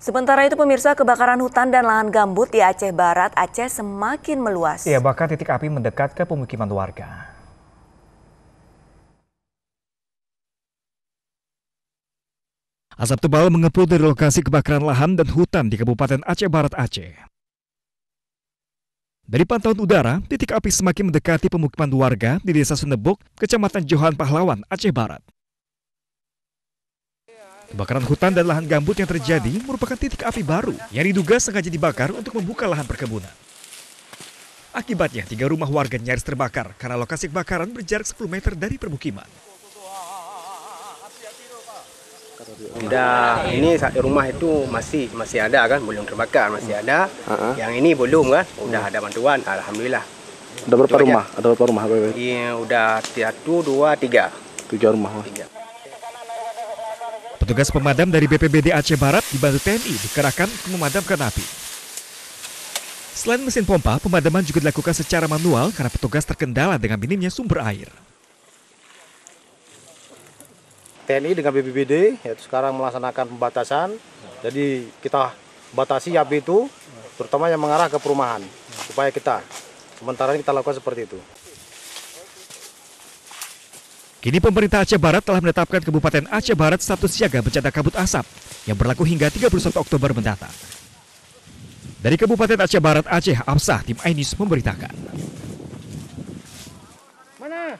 Sementara itu pemirsa kebakaran hutan dan lahan gambut di Aceh Barat, Aceh semakin meluas. Ya, bahkan titik api mendekat ke pemukiman warga. Asap tebal mengepul dari lokasi kebakaran lahan dan hutan di Kabupaten Aceh Barat Aceh. Dari pantauan udara, titik api semakin mendekati pemukiman warga di Desa Sunebuk, Kecamatan Johan Pahlawan, Aceh Barat. Kebakaran hutan dan lahan gambut yang terjadi merupakan titik api baru yang diduga sengaja dibakar untuk membuka lahan perkebunan. Akibatnya, tiga rumah warga nyaris terbakar karena lokasi kebakaran berjarak 10 meter dari permukiman. Sudah, ini rumah itu masih masih ada kan, belum terbakar, masih ada. Uh -huh. Yang ini belum kan, udah ada bantuan, alhamdulillah. Sudah berapa rumah? Ada berapa rumah? Iya, udah satu, dua, tiga. Tiga rumah. Tiga. Petugas pemadam dari BPBD Aceh Barat dibantu TNI dikerahkan untuk memadamkan api. Selain mesin pompa, pemadaman juga dilakukan secara manual karena petugas terkendala dengan minimnya sumber air. TNI dengan BPBD yaitu sekarang melaksanakan pembatasan. Jadi kita batasi api itu terutama yang mengarah ke perumahan supaya kita sementara ini kita lakukan seperti itu. Kini pemerintah Aceh Barat telah menetapkan Kabupaten Aceh Barat status siaga bencana kabut asap yang berlaku hingga 31 Oktober mendatang. Dari Kabupaten Aceh Barat, Aceh Absah, tim Ainis memberitakan.